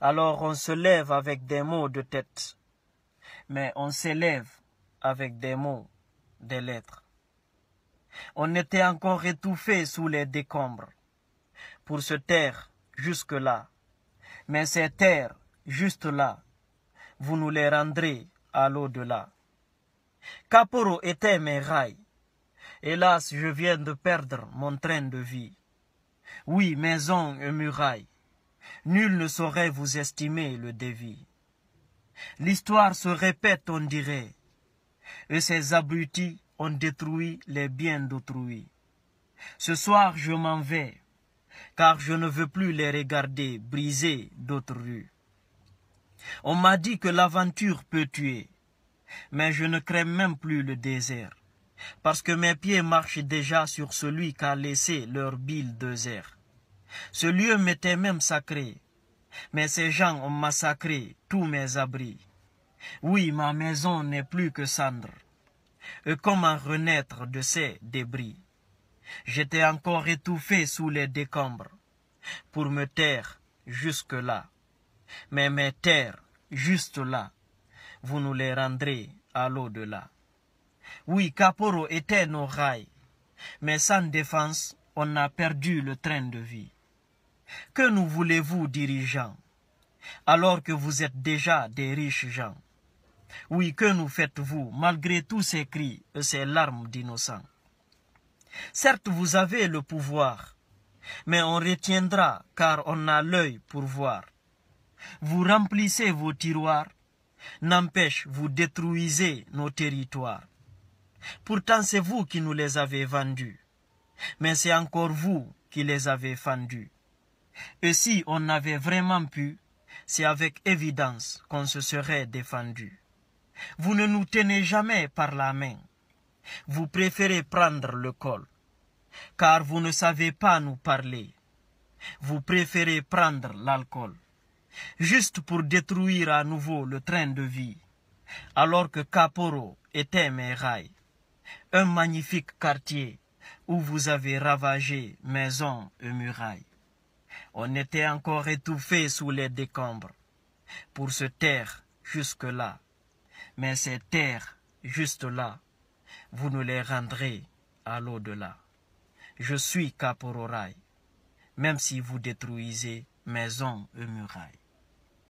alors on se lève avec des mots de tête mais on s'élève avec des mots des lettres on était encore étouffé sous les décombres pour se taire jusque-là. Mais ces terres, juste là, vous nous les rendrez à l'au-delà. Caporo était mes rails. Hélas, je viens de perdre mon train de vie. Oui, maison et muraille, nul ne saurait vous estimer le dévi. L'histoire se répète, on dirait, et ces abrutis ont détruit les biens d'autrui. Ce soir, je m'en vais, car je ne veux plus les regarder briser d'autres rues. On m'a dit que l'aventure peut tuer, mais je ne crains même plus le désert parce que mes pieds marchent déjà sur celui qu'a laissé leur bile désert. Ce lieu m'était même sacré, mais ces gens ont massacré tous mes abris. Oui, ma maison n'est plus que cendre, et comment renaître de ces débris J'étais encore étouffé sous les décombres, pour me taire jusque-là. Mais mes terres, juste là, vous nous les rendrez à l'au-delà. Oui, Caporo était nos rails. Mais sans défense, on a perdu le train de vie. Que nous voulez-vous, dirigeants, alors que vous êtes déjà des riches gens Oui, que nous faites-vous, malgré tous ces cris et ces larmes d'innocents Certes, vous avez le pouvoir, mais on retiendra car on a l'œil pour voir. Vous remplissez vos tiroirs, n'empêche, vous détruisez nos territoires. Pourtant, c'est vous qui nous les avez vendus. Mais c'est encore vous qui les avez fendus. Et si on avait vraiment pu, c'est avec évidence qu'on se serait défendu. Vous ne nous tenez jamais par la main. Vous préférez prendre le col, car vous ne savez pas nous parler. Vous préférez prendre l'alcool, juste pour détruire à nouveau le train de vie, alors que Caporo était mes rails un magnifique quartier où vous avez ravagé maisons et murailles. On était encore étouffé sous les décombres pour se taire jusque-là. Mais ces terres juste-là, vous nous les rendrez à l'au-delà. Je suis Caporal, même si vous détruisez maisons et murailles.